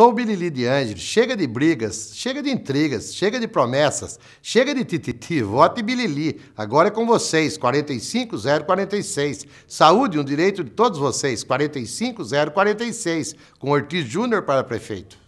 Sou Bilili de Ângelo. chega de brigas, chega de intrigas, chega de promessas, chega de tititi, vote Bilili. Agora é com vocês, 45046. Saúde um direito de todos vocês, 45046, com Ortiz Júnior para prefeito.